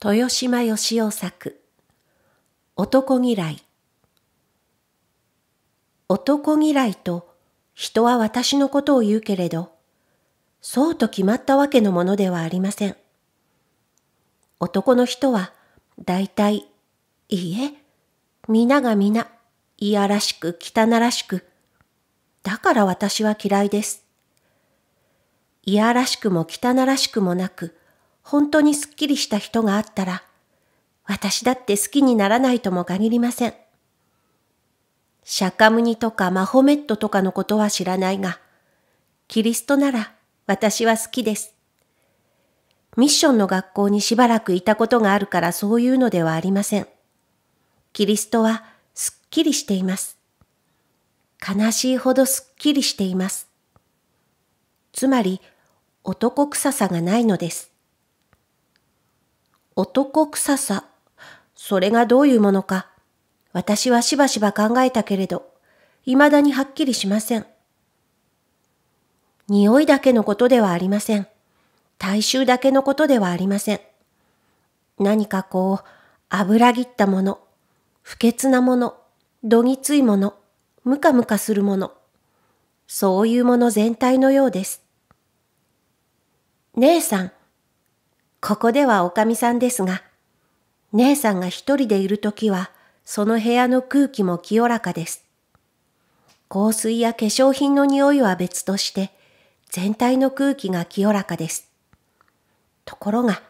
豊島義お作男嫌い男嫌いと人は私のことを言うけれど、そうと決まったわけのものではありません。男の人は大体、いいえ、皆が皆、いやらしく汚らしく、だから私は嫌いです。いやらしくも汚らしくもなく、本当にすっきりした人があったら、私だって好きにならないとも限りません。シャカムニとかマホメットとかのことは知らないが、キリストなら私は好きです。ミッションの学校にしばらくいたことがあるからそういうのではありません。キリストはすっきりしています。悲しいほどすっきりしています。つまり男臭さがないのです。男臭さ。それがどういうものか、私はしばしば考えたけれど、未だにはっきりしません。匂いだけのことではありません。体臭だけのことではありません。何かこう、油ぎったもの、不潔なもの、どぎついもの、ムカムカするもの、そういうもの全体のようです。姉さん、ここではおかみさんですが、姉さんが一人でいるときは、その部屋の空気も清らかです。香水や化粧品の匂いは別として、全体の空気が清らかです。ところが、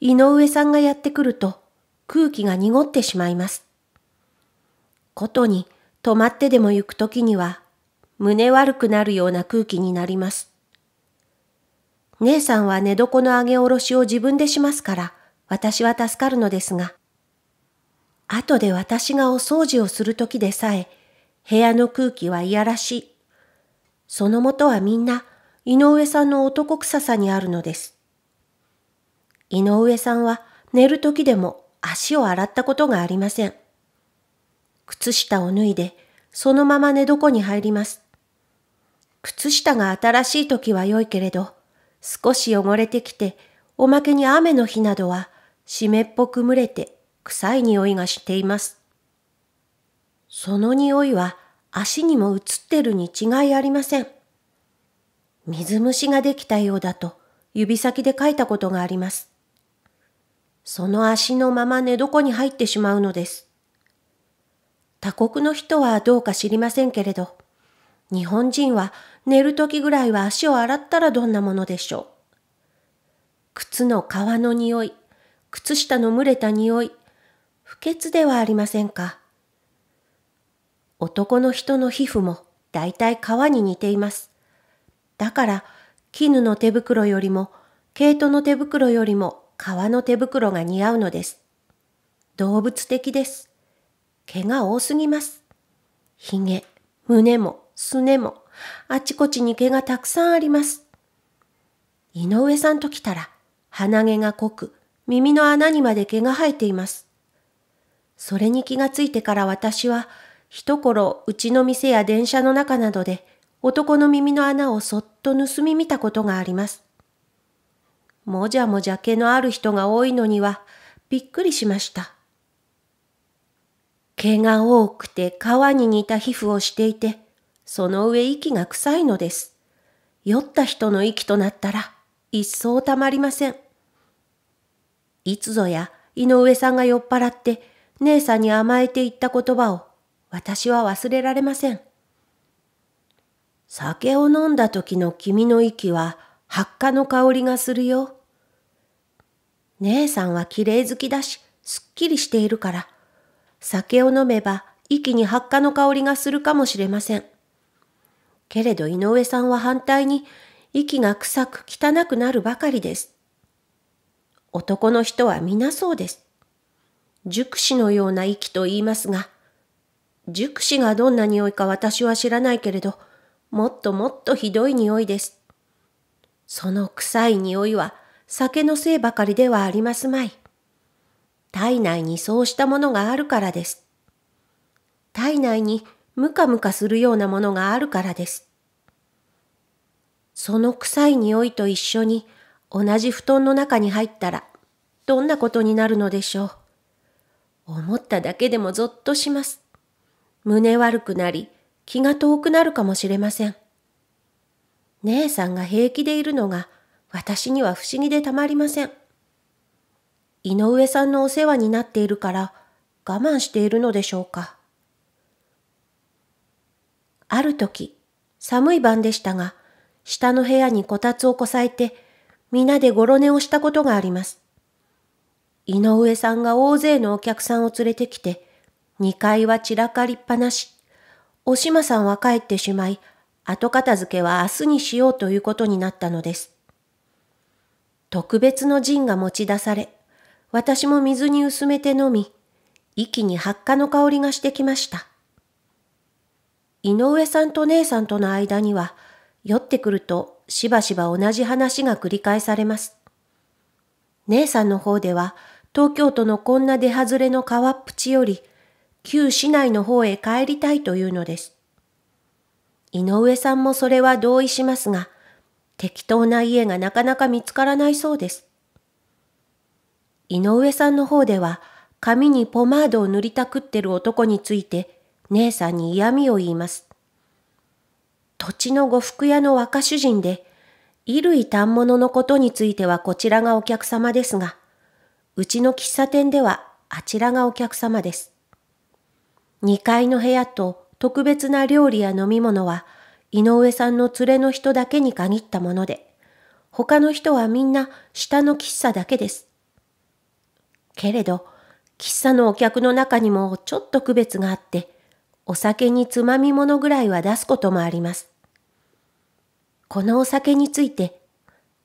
井上さんがやってくると、空気が濁ってしまいます。ことに、泊まってでも行くときには、胸悪くなるような空気になります。姉さんは寝床の上げ下ろしを自分でしますから、私は助かるのですが。後で私がお掃除をする時でさえ、部屋の空気はいやらしい。そのもとはみんな、井上さんの男臭さにあるのです。井上さんは寝る時でも足を洗ったことがありません。靴下を脱いで、そのまま寝床に入ります。靴下が新しい時は良いけれど、少し汚れてきて、おまけに雨の日などは湿っぽく蒸れて臭い匂いがしています。その匂いは足にも移ってるに違いありません。水虫ができたようだと指先で書いたことがあります。その足のまま寝床に入ってしまうのです。他国の人はどうか知りませんけれど、日本人は寝る時ぐらいは足を洗ったらどんなものでしょう。靴の革の匂い、靴下の蒸れた匂い、不潔ではありませんか。男の人の皮膚もだいたい革に似ています。だから、絹の手袋よりも、毛糸の手袋よりも革の手袋が似合うのです。動物的です。毛が多すぎます。髭、胸も、すねも、あちこちに毛がたくさんあります。井上さんと来たら、鼻毛が濃く、耳の穴にまで毛が生えています。それに気がついてから私は、一頃うちの店や電車の中などで、男の耳の穴をそっと盗み見たことがあります。もじゃもじゃ毛のある人が多いのには、びっくりしました。毛が多くて皮に似た皮膚をしていて、その上息が臭いのです。酔った人の息となったら、一層たまりません。いつぞや井上さんが酔っ払って、姉さんに甘えて言った言葉を、私は忘れられません。酒を飲んだ時の君の息は、発火の香りがするよ。姉さんは綺麗好きだし、すっきりしているから、酒を飲めば、息に発火の香りがするかもしれません。けれど井上さんは反対に息が臭く汚くなるばかりです。男の人は皆そうです。熟死のような息と言いますが、熟死がどんな匂いか私は知らないけれど、もっともっとひどい匂いです。その臭い匂いは酒のせいばかりではありますまい。体内にそうしたものがあるからです。体内にムカムカするようなものがあるからです。その臭い匂いと一緒に同じ布団の中に入ったらどんなことになるのでしょう。思っただけでもぞっとします。胸悪くなり気が遠くなるかもしれません。姉さんが平気でいるのが私には不思議でたまりません。井上さんのお世話になっているから我慢しているのでしょうか。ある時、寒い晩でしたが、下の部屋にこたつをこさえて、皆でごろ寝をしたことがあります。井上さんが大勢のお客さんを連れてきて、2階は散らかりっぱなし、お島さんは帰ってしまい、後片付けは明日にしようということになったのです。特別の陣が持ち出され、私も水に薄めて飲み、息に発火の香りがしてきました。井上さんと姉さんとの間には、酔ってくるとしばしば同じ話が繰り返されます。姉さんの方では東京都のこんな出外れの川っぷちより旧市内の方へ帰りたいというのです。井上さんもそれは同意しますが、適当な家がなかなか見つからないそうです。井上さんの方では髪にポマードを塗りたくってる男について姉さんに嫌味を言います。土地の呉服屋の若主人で、衣類反物のことについてはこちらがお客様ですが、うちの喫茶店ではあちらがお客様です。2階の部屋と特別な料理や飲み物は、井上さんの連れの人だけに限ったもので、他の人はみんな下の喫茶だけです。けれど、喫茶のお客の中にもちょっと区別があって、お酒につまみ物ぐらいは出すこともあります。このお酒について、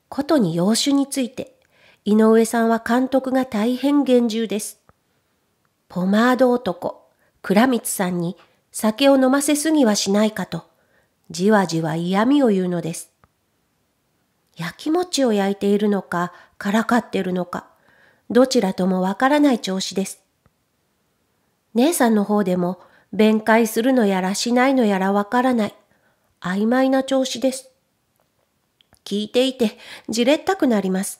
ことに洋酒について、井上さんは監督が大変厳重です。ポマード男、倉光さんに酒を飲ませすぎはしないかと、じわじわ嫌味を言うのです。焼き餅を焼いているのか、からかってるのか、どちらともわからない調子です。姉さんの方でも、弁解するのやらしないのやらわからない、曖昧な調子です。聞いていてじれったくなります。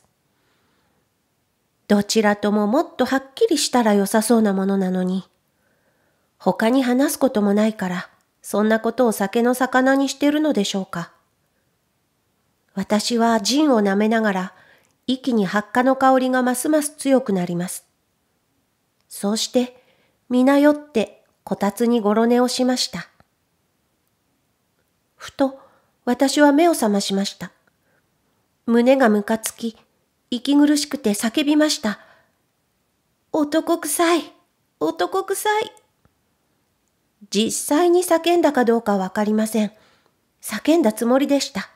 どちらとももっとはっきりしたら良さそうなものなのに、他に話すこともないから、そんなことを酒の魚にしてるのでしょうか。私はジンを舐めながら、息に発火の香りがますます強くなります。そうして、皆酔ってこたつにごろ寝をしました。ふと、私は目を覚ましました。胸がムカつき、息苦しくて叫びました。男臭い、男臭い。実際に叫んだかどうかわかりません。叫んだつもりでした。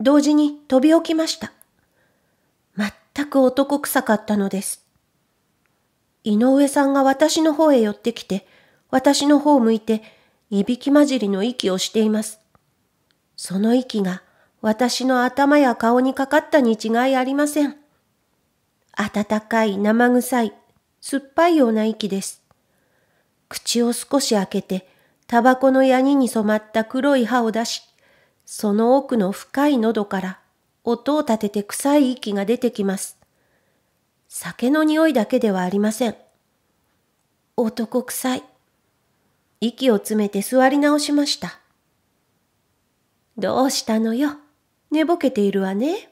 同時に飛び起きました。全く男臭かったのです。井上さんが私の方へ寄ってきて、私の方を向いて、いびきまじりの息をしています。その息が私の頭や顔にかかったに違いありません。暖かい、生臭い、酸っぱいような息です。口を少し開けて、タバコのヤニに染まった黒い歯を出し、その奥の深い喉から音を立てて臭い息が出てきます。酒の匂いだけではありません。男臭い。息を詰めて座り直しました。どうしたのよ。寝ぼけているわね。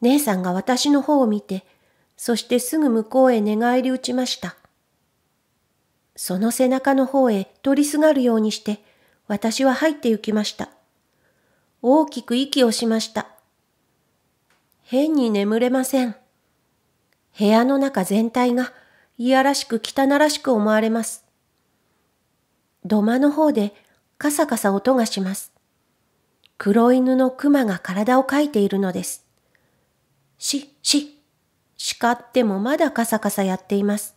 姉さんが私の方を見て、そしてすぐ向こうへ寝返り打ちました。その背中の方へ取りすがるようにして、私は入って行きました。大きく息をしました。変に眠れません。部屋の中全体がいやらしく汚らしく思われます。土間の方でカサカサ音がします。黒犬の熊が体をかいているのです。し、し、叱ってもまだカサカサやっています。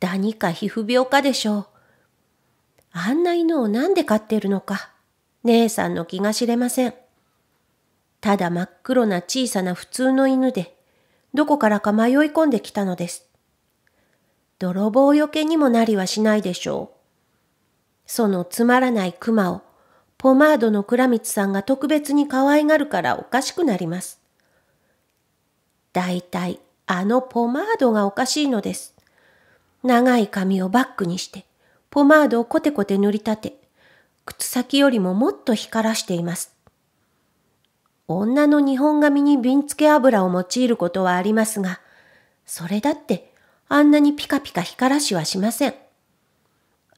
何か皮膚病かでしょう。あんな犬をなんで飼っているのか、姉さんの気が知れません。ただ真っ黒な小さな普通の犬で、どこからか迷い込んできたのです。泥棒よけにもなりはしないでしょう。そのつまらない熊をポマードの倉光さんが特別に可愛がるからおかしくなります。だいたいあのポマードがおかしいのです。長い髪をバックにして、ポマードをコテコテ塗り立て、靴先よりももっと光らしています。女の日本髪に瓶付け油を用いることはありますが、それだってあんなにピカピカ光らしはしません。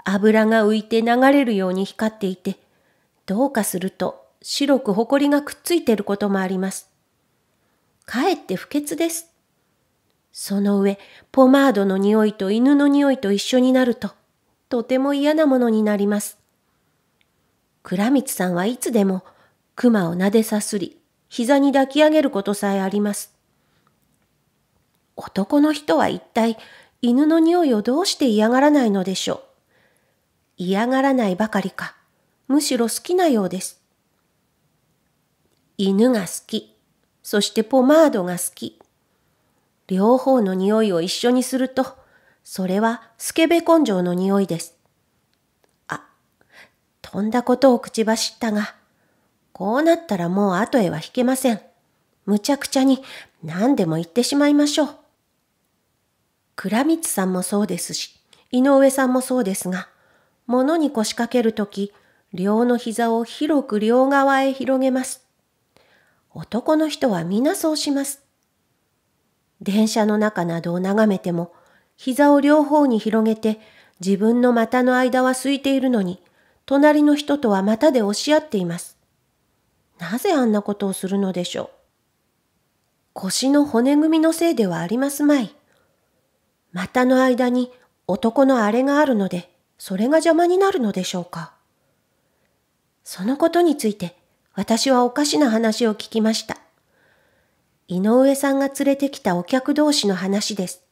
油が浮いて流れるように光っていて、どうかすると白くりがくっついていることもあります。かえって不潔です。その上、ポマードの匂いと犬の匂いと一緒になると、とても嫌なものになります。倉光さんはいつでも、熊を撫でさすり、膝に抱き上げることさえあります。男の人は一体、犬の匂いをどうして嫌がらないのでしょう。嫌がらないばかりか、むしろ好きなようです。犬が好き、そしてポマードが好き。両方の匂いを一緒にすると、それはスケベ根性の匂いです。あ、飛んだことを口走ったが、こうなったらもう後へは引けません。むちゃくちゃに何でも言ってしまいましょう。倉光さんもそうですし、井上さんもそうですが、物に腰掛けるとき、両の膝を広く両側へ広げます。男の人は皆そうします。電車の中などを眺めても、膝を両方に広げて、自分の股の間は空いているのに、隣の人とは股で押し合っています。なぜあんなことをするのでしょう。腰の骨組みのせいではありますまい。股の間に男のあれがあるので、それが邪魔になるのでしょうか。そのことについて私はおかしな話を聞きました。井上さんが連れてきたお客同士の話です。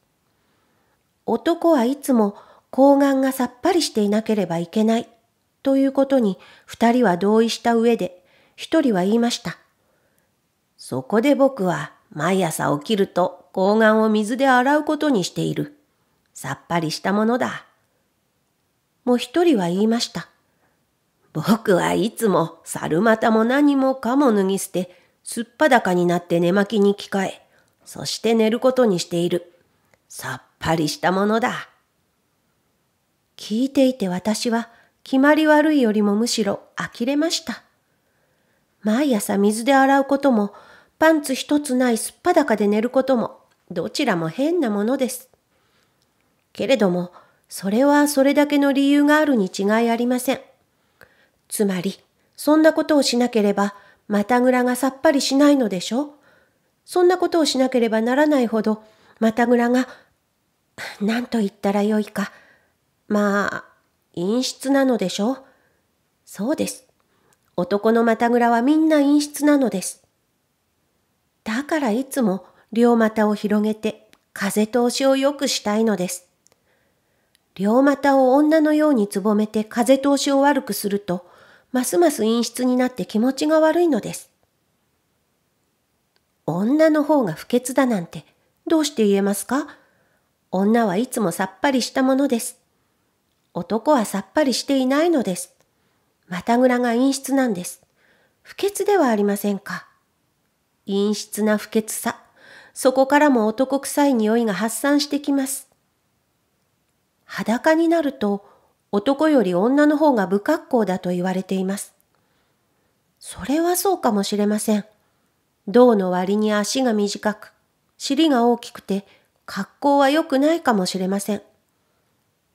男はいつも睾丸がさっぱりしていなければいけないということに二人は同意した上で一人は言いました。そこで僕は毎朝起きると睾丸を水で洗うことにしている。さっぱりしたものだ。もう一人は言いました。僕はいつも猿股も何もかも脱ぎ捨て、すっぱだかになって寝巻きに着替え、そして寝ることにしている。さっぱりしたものだ。聞いていて私は決まり悪いよりもむしろ呆れました。毎朝水で洗うことも、パンツ一つないすっぱだかで寝ることも、どちらも変なものです。けれども、それはそれだけの理由があるに違いありません。つまり、そんなことをしなければ、またぐらがさっぱりしないのでしょそんなことをしなければならないほど、またぐらが、何と言ったらよいか。まあ、陰湿なのでしょそうです。男のまたぐらはみんな陰湿なのです。だからいつも両股を広げて風通しを良くしたいのです。両股を女のようにつぼめて風通しを悪くすると、ますます陰湿になって気持ちが悪いのです。女の方が不潔だなんてどうして言えますか女はいつもさっぱりしたものです。男はさっぱりしていないのです。またぐらが陰湿なんです。不潔ではありませんか。陰湿な不潔さ。そこからも男臭い匂いが発散してきます。裸になると男より女の方が不格好だと言われています。それはそうかもしれません。銅の割に足が短く、尻が大きくて、格好は良くないかもしれません。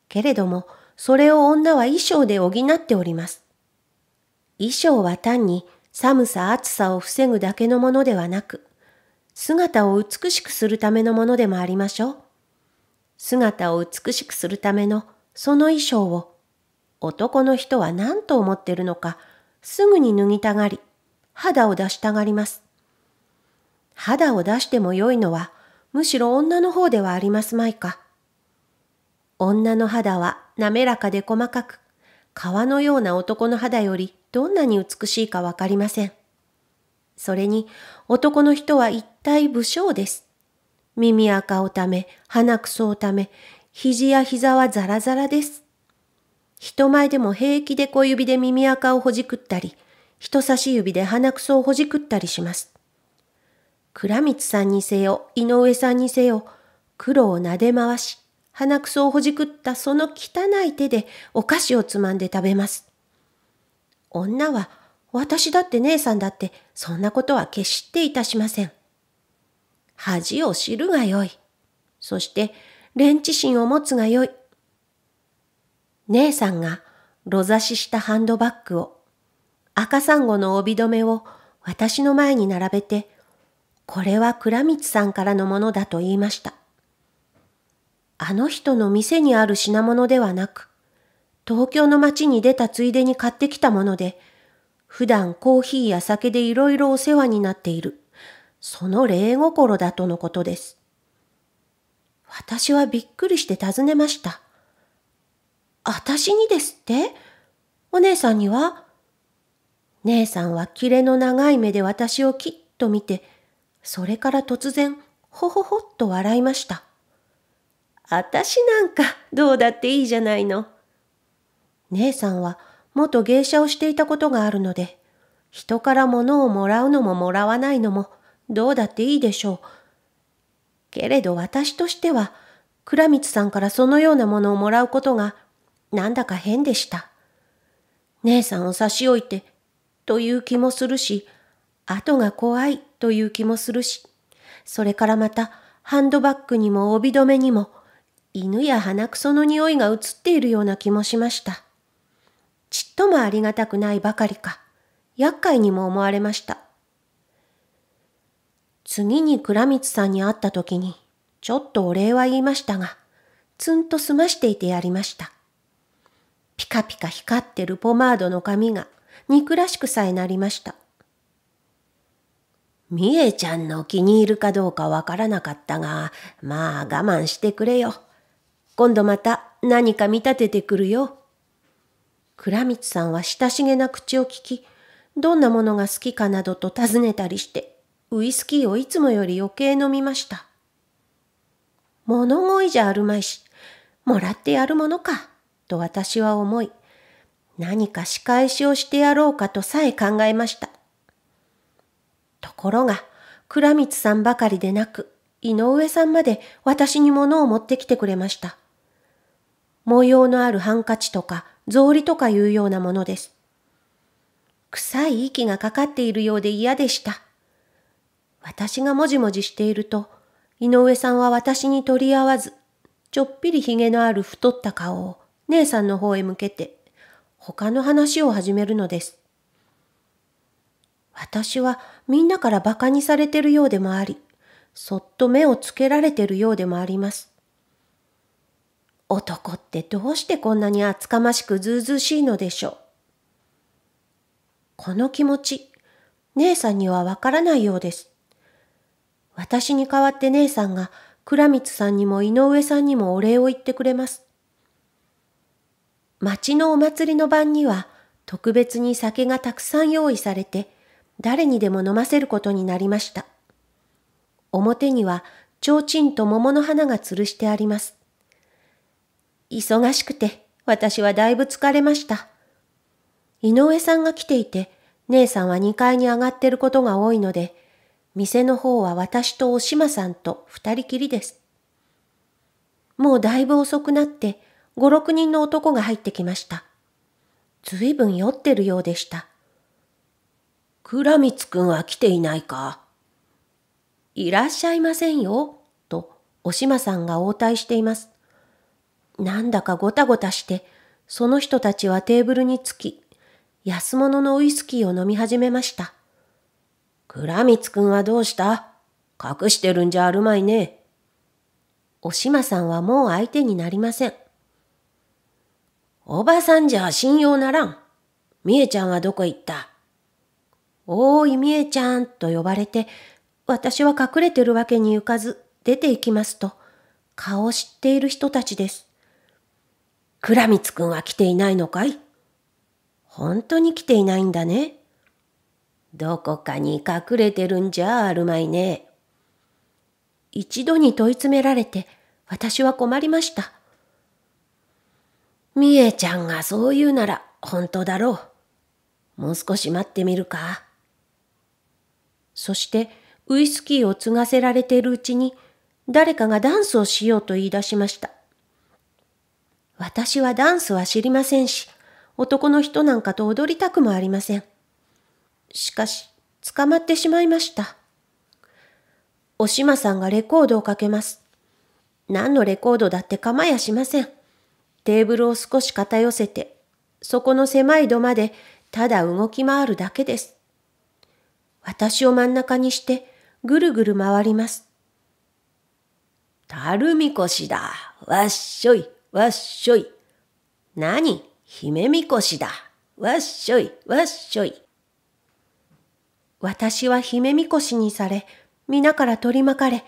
けれども、それを女は衣装で補っております。衣装は単に寒さ暑さを防ぐだけのものではなく、姿を美しくするためのものでもありましょう。姿を美しくするためのその衣装を男の人は何と思ってるのかすぐに脱ぎたがり肌を出したがります。肌を出しても良いのはむしろ女の方ではありますまいか。女の肌は滑らかで細かく、皮のような男の肌よりどんなに美しいかわかりません。それに男の人は一体武将です。耳垢をため、鼻くそをため、肘や膝はザラザラです。人前でも平気で小指で耳垢をほじくったり、人差し指で鼻くそをほじくったりします。倉光さんにせよ、井上さんにせよ、黒を撫で回し、鼻くそをほじくったその汚い手でお菓子をつまんで食べます。女は、私だって姉さんだって、そんなことは決していたしません。恥を知るがよい。そして、レンチ心を持つがよい。姉さんがろざししたハンドバッグを、赤サンゴの帯留めを私の前に並べて、これは倉光さんからのものだと言いました。あの人の店にある品物ではなく、東京の町に出たついでに買ってきたもので、普段コーヒーや酒でいろいろお世話になっている、その礼心だとのことです。私はびっくりして尋ねました。私にですってお姉さんには姉さんはキレの長い目で私をきっと見て、それから突然、ほほほっと笑いました。あたしなんかどうだっていいじゃないの。姉さんは元芸者をしていたことがあるので、人から物をもらうのももらわないのもどうだっていいでしょうけれど私としては、倉光さんからそのようなものをもらうことが、なんだか変でした。姉さんを差し置いて、という気もするし、後が怖いという気もするし、それからまた、ハンドバッグにも帯留めにも、犬や鼻くその匂いが移っているような気もしました。ちっともありがたくないばかりか、厄介にも思われました。次に倉光さんに会った時に、ちょっとお礼は言いましたが、ツンと済ましていてやりました。ピカピカ光ってるポマードの髪が憎らしくさえなりました。みえちゃんの気に入るかどうかわからなかったが、まあ我慢してくれよ。今度また何か見立ててくるよ。倉光さんは親しげな口を聞き、どんなものが好きかなどと尋ねたりして、ウイスキーをいつもより余計飲みました。物乞いじゃあるまいし、もらってやるものか、と私は思い、何か仕返しをしてやろうかとさえ考えました。ところが、倉光さんばかりでなく、井上さんまで私に物を持ってきてくれました。模様のあるハンカチとか、草履とかいうようなものです。臭い息がかかっているようで嫌でした。私がもじもじしていると、井上さんは私に取り合わず、ちょっぴりひげのある太った顔を姉さんの方へ向けて、他の話を始めるのです。私はみんなから馬鹿にされてるようでもあり、そっと目をつけられてるようでもあります。男ってどうしてこんなに厚かましくずうずうしいのでしょう。この気持ち、姉さんにはわからないようです。私に代わって姉さんが倉光さんにも井上さんにもお礼を言ってくれます。町のお祭りの晩には特別に酒がたくさん用意されて誰にでも飲ませることになりました。表には提灯と桃の花が吊るしてあります。忙しくて私はだいぶ疲れました。井上さんが来ていて姉さんは2階に上がってることが多いので店の方は私とおしまさんと二人きりです。もうだいぶ遅くなって五六人の男が入ってきました。ずいぶん酔ってるようでした。倉光くんは来ていないかいらっしゃいませんよ、とおしまさんが応対しています。なんだかごたごたして、その人たちはテーブルにつき、安物のウイスキーを飲み始めました。倉光くんはどうした隠してるんじゃあるまいね。おしまさんはもう相手になりません。おばさんじゃ信用ならん。みえちゃんはどこ行ったおーいみえちゃんと呼ばれて、私は隠れてるわけに行かず出て行きますと、顔を知っている人たちです。倉光くんは来ていないのかい本当に来ていないんだね。どこかに隠れてるんじゃあるまいね。一度に問い詰められて私は困りました。みえちゃんがそう言うなら本当だろう。もう少し待ってみるか。そしてウイスキーを継がせられているうちに誰かがダンスをしようと言い出しました。私はダンスは知りませんし、男の人なんかと踊りたくもありません。しかし、捕まってしまいました。おしまさんがレコードをかけます。何のレコードだって構やしません。テーブルを少し偏せて、そこの狭い土間でただ動き回るだけです。私を真ん中にしてぐるぐる回ります。たるみこしだ。わっしょい、わっしょい。何姫みこしだ。わっしょい、わっしょい。私は姫みこしにされ、皆から取り巻かれ、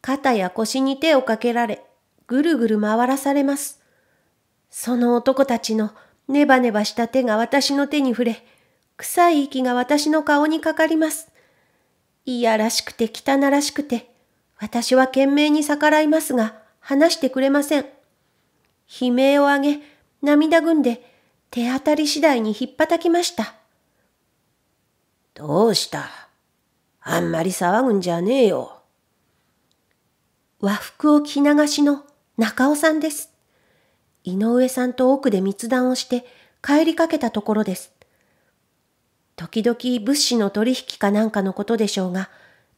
肩や腰に手をかけられ、ぐるぐる回らされます。その男たちのネバネバした手が私の手に触れ、臭い息が私の顔にかかります。いやらしくて汚らしくて、私は懸命に逆らいますが、話してくれません。悲鳴を上げ、涙ぐんで、手当たり次第にひっぱたきました。どうしたあんまり騒ぐんじゃねえよ。和服を着流しの中尾さんです。井上さんと奥で密談をして帰りかけたところです。時々物資の取引かなんかのことでしょうが、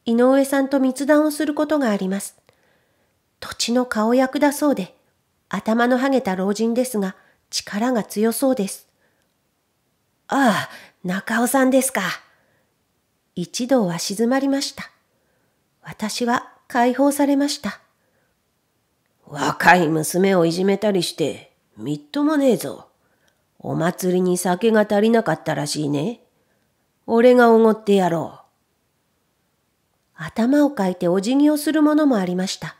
井上さんと密談をすることがあります。土地の顔役だそうで、頭のはげた老人ですが、力が強そうです。ああ、中尾さんですか。一度は静まりました。私は解放されました。若い娘をいじめたりして、みっともねえぞ。お祭りに酒が足りなかったらしいね。俺がおごってやろう。頭をかいてお辞儀をするものもありました。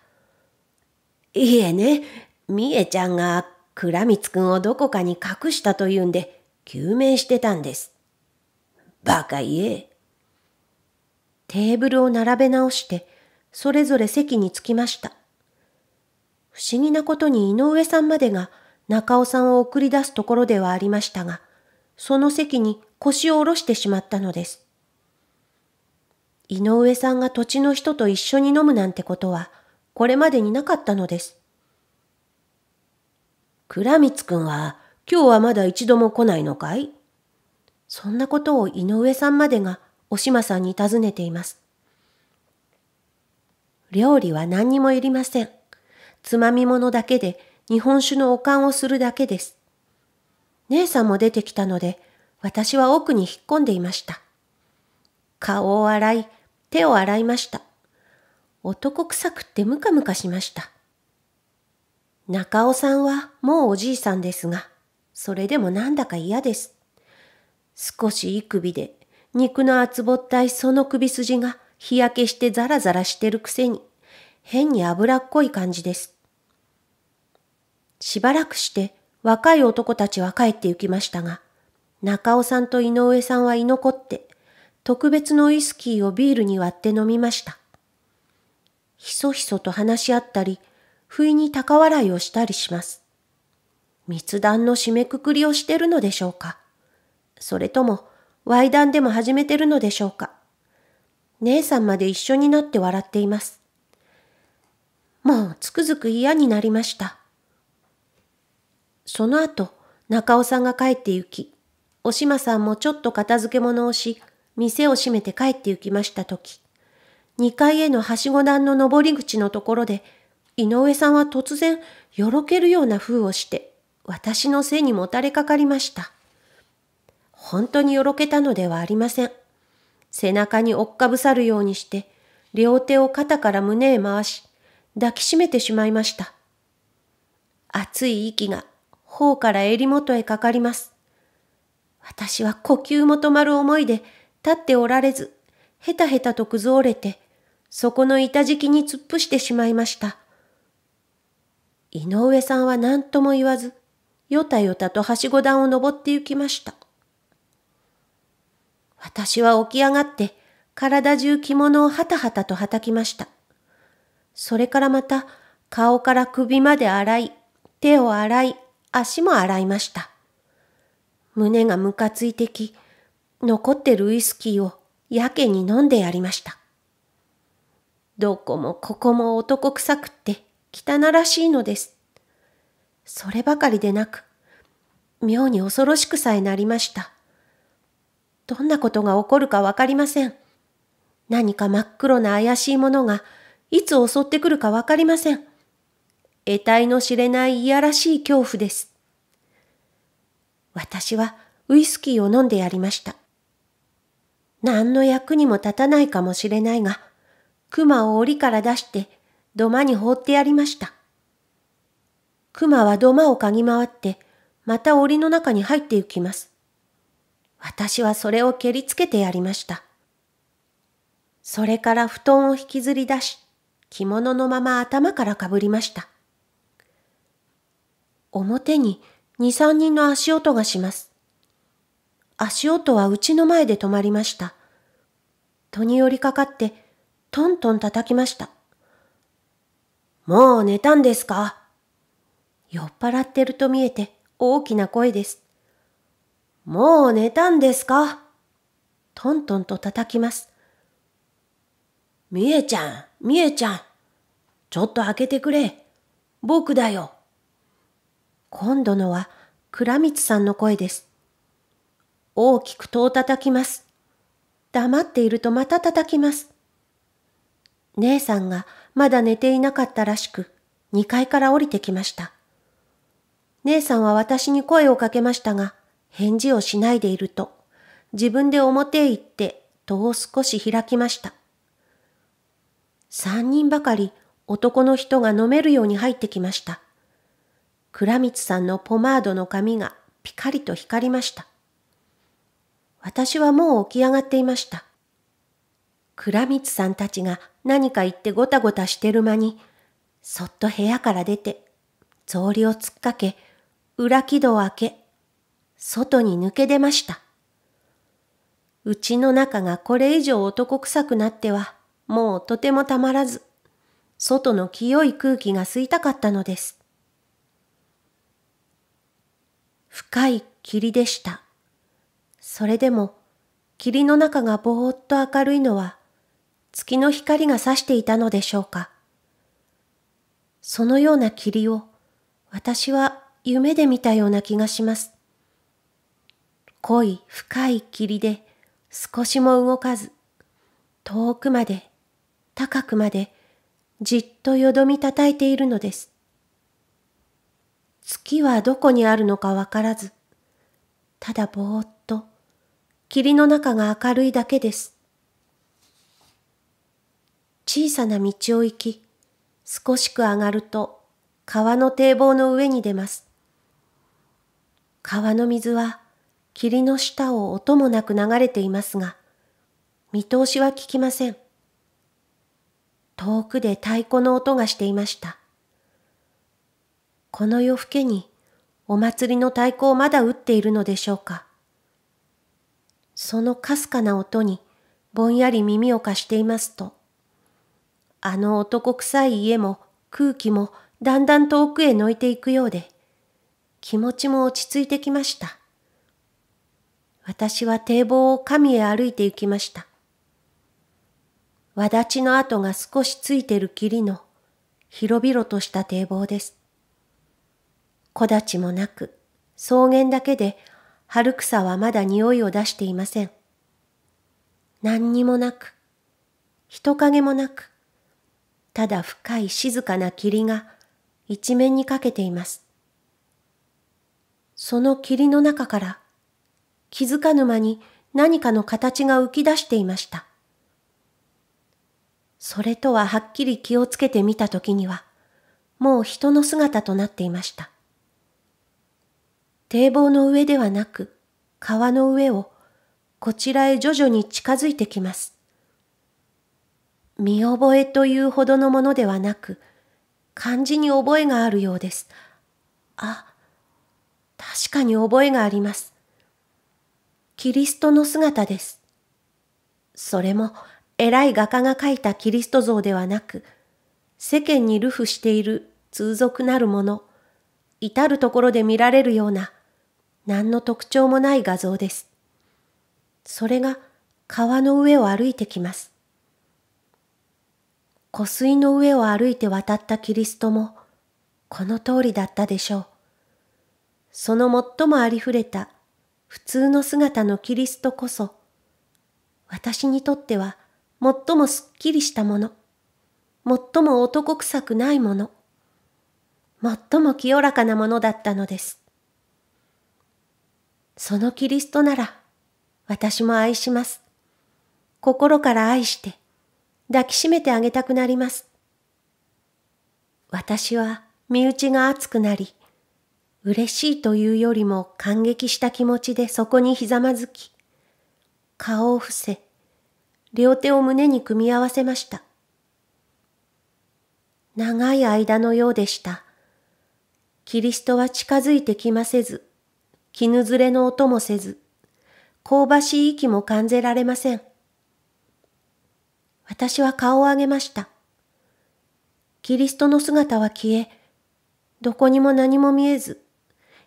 いえね、みえちゃんが倉光くんをどこかに隠したというんで、救命してたんです。バカ言え、テーブルを並べ直して、それぞれ席に着きました。不思議なことに井上さんまでが中尾さんを送り出すところではありましたが、その席に腰を下ろしてしまったのです。井上さんが土地の人と一緒に飲むなんてことは、これまでになかったのです。倉光くんは、今日はまだ一度も来ないのかいそんなことを井上さんまでがおしまさんに尋ねています。料理は何にもいりません。つまみ物だけで日本酒のおかんをするだけです。姉さんも出てきたので、私は奥に引っ込んでいました。顔を洗い、手を洗いました。男臭くってムカムカしました。中尾さんはもうおじいさんですが、それでもなんだか嫌です。少しいい首で肉の厚ぼったいその首筋が日焼けしてザラザラしてるくせに、変に脂っこい感じです。しばらくして若い男たちは帰って行きましたが、中尾さんと井上さんは居残って、特別のウイスキーをビールに割って飲みました。ひそひそと話し合ったり、不意に高笑いをしたりします。密談の締めくくりをしてるのでしょうかそれとも、ダ談でも始めてるのでしょうか。姉さんまで一緒になって笑っています。もうつくづく嫌になりました。その後、中尾さんが帰って行き、おしまさんもちょっと片付け物をし、店を閉めて帰って行きましたとき、2階へのはしご段の上り口のところで、井上さんは突然、よろけるような風をして、私の背にもたれかかりました。本当によろけたのではありません。背中に追っかぶさるようにして、両手を肩から胸へ回し、抱きしめてしまいました。熱い息が頬から襟元へかかります。私は呼吸も止まる思いで立っておられず、へたへたとくずれて、そこの板敷きに突っ伏してしまいました。井上さんは何とも言わず、よたよたとはしご段を登って行きました。私は起き上がって体中着物をはたはたとはたきました。それからまた顔から首まで洗い、手を洗い、足も洗いました。胸がムカついてき、残ってるウイスキーをやけに飲んでやりました。どこもここも男臭くって汚らしいのです。そればかりでなく、妙に恐ろしくさえなりました。どんなことが起こるかわかりません。何か真っ黒な怪しいものがいつ襲ってくるかわかりません。得体の知れないいやらしい恐怖です。私はウイスキーを飲んでやりました。何の役にも立たないかもしれないが、熊を檻から出して土間に放ってやりました。熊は土間を嗅ぎ回って、また檻の中に入って行きます。私はそれを蹴りつけてやりました。それから布団を引きずり出し、着物のまま頭からかぶりました。表に二三人の足音がします。足音はうちの前で止まりました。戸に寄りかかって、トントン叩きました。もう寝たんですか酔っ払ってると見えて大きな声です。もう寝たんですかトントンと叩きます。みえちゃん、みえちゃん、ちょっと開けてくれ。僕だよ。今度のは倉光さんの声です。大きく戸を叩きます。黙っているとまた叩きます。姉さんがまだ寝ていなかったらしく、2階から降りてきました。姉さんは私に声をかけましたが、返事をしないでいると、自分で表へ行って戸を少し開きました。三人ばかり男の人が飲めるように入ってきました。倉光さんのポマードの髪がピカリと光りました。私はもう起き上がっていました。倉光さんたちが何か言ってごたごたしてる間に、そっと部屋から出て、草履を突っかけ、裏木戸を開け、外に抜け出ました。うちの中がこれ以上男臭くなっては、もうとてもたまらず、外の清い空気が吸いたかったのです。深い霧でした。それでも、霧の中がぼーっと明るいのは、月の光が差していたのでしょうか。そのような霧を、私は夢で見たような気がします。濃い深い霧で少しも動かず、遠くまで、高くまで、じっとよどみたたいているのです。月はどこにあるのかわからず、ただぼーっと、霧の中が明るいだけです。小さな道を行き、少しく上がると川の堤防の上に出ます。川の水は霧の下を音もなく流れていますが、見通しは聞きません。遠くで太鼓の音がしていました。この夜更けにお祭りの太鼓をまだ打っているのでしょうか。そのかすかな音にぼんやり耳を貸していますと、あの男臭い家も空気もだんだん遠くへのいていくようで、気持ちも落ち着いてきました。私は堤防を神へ歩いて行きました。わだちの跡が少しついてる霧の広々とした堤防です。木立もなく、草原だけで春草はまだ匂いを出していません。何にもなく、人影もなく、ただ深い静かな霧が一面にかけています。その霧の中から気づかぬ間に何かの形が浮き出していました。それとははっきり気をつけてみたときには、もう人の姿となっていました。堤防の上ではなく、川の上を、こちらへ徐々に近づいてきます。見覚えというほどのものではなく、漢字に覚えがあるようです。あ、確かに覚えがあります。キリストの姿です。それも偉い画家が描いたキリスト像ではなく、世間に流布している通俗なるもの、至るところで見られるような、何の特徴もない画像です。それが川の上を歩いてきます。湖水の上を歩いて渡ったキリストも、この通りだったでしょう。その最もありふれた普通の姿のキリストこそ、私にとっては最もすっきりしたもの、最も男臭くないもの、最も清らかなものだったのです。そのキリストなら、私も愛します。心から愛して、抱きしめてあげたくなります。私は身内が熱くなり、嬉しいというよりも感激した気持ちでそこにひざまずき、顔を伏せ、両手を胸に組み合わせました。長い間のようでした。キリストは近づいてきませず、絹ずれの音もせず、香ばしい息も感じられません。私は顔を上げました。キリストの姿は消え、どこにも何も見えず、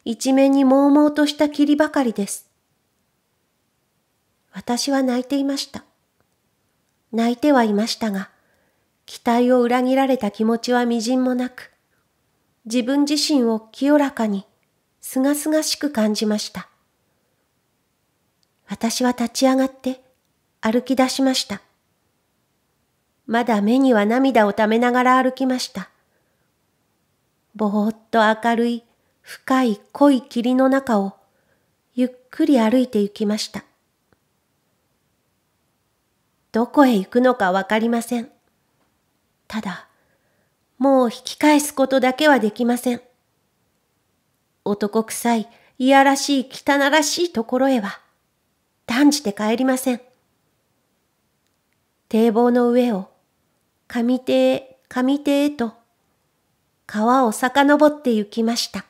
一面にもうもうとした霧ばかりです。私は泣いていました。泣いてはいましたが、期待を裏切られた気持ちは微塵もなく、自分自身を清らかに、すがすがしく感じました。私は立ち上がって歩き出しました。まだ目には涙をためながら歩きました。ぼーっと明るい深い濃い霧の中をゆっくり歩いて行きました。どこへ行くのかわかりません。ただ、もう引き返すことだけはできません。男臭い、いやらしい、汚らしいところへは、断じて帰りません。堤防の上を、上手へ、上手へと、川を遡って行きました。